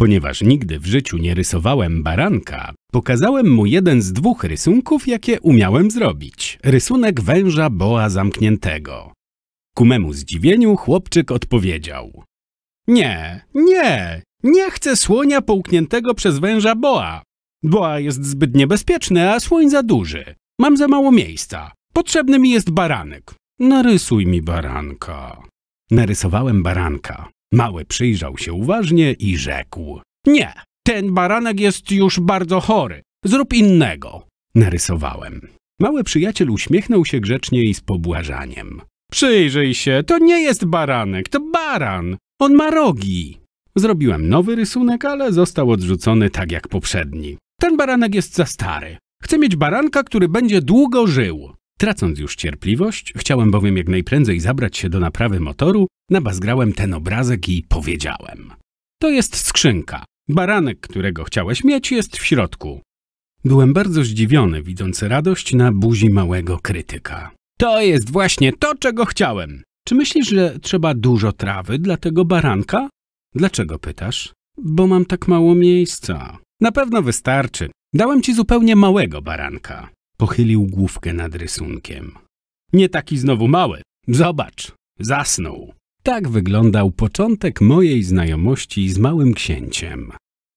Ponieważ nigdy w życiu nie rysowałem baranka, pokazałem mu jeden z dwóch rysunków, jakie umiałem zrobić. Rysunek węża boa zamkniętego. Ku memu zdziwieniu chłopczyk odpowiedział. Nie, nie, nie chcę słonia połkniętego przez węża boa. Boa jest zbyt niebezpieczny, a słoń za duży. Mam za mało miejsca. Potrzebny mi jest baranek. Narysuj mi baranka. Narysowałem baranka. Mały przyjrzał się uważnie i rzekł. Nie, ten baranek jest już bardzo chory. Zrób innego. Narysowałem. Mały przyjaciel uśmiechnął się grzecznie i z pobłażaniem. Przyjrzyj się, to nie jest baranek, to baran. On ma rogi. Zrobiłem nowy rysunek, ale został odrzucony tak jak poprzedni. Ten baranek jest za stary. Chcę mieć baranka, który będzie długo żył. Tracąc już cierpliwość, chciałem bowiem jak najprędzej zabrać się do naprawy motoru, nabazgrałem ten obrazek i powiedziałem. To jest skrzynka. Baranek, którego chciałeś mieć, jest w środku. Byłem bardzo zdziwiony, widząc radość na buzi małego krytyka. To jest właśnie to, czego chciałem. Czy myślisz, że trzeba dużo trawy dla tego baranka? Dlaczego pytasz? Bo mam tak mało miejsca. Na pewno wystarczy. Dałem ci zupełnie małego baranka. Pochylił główkę nad rysunkiem. Nie taki znowu mały. Zobacz. Zasnął. Tak wyglądał początek mojej znajomości z małym księciem.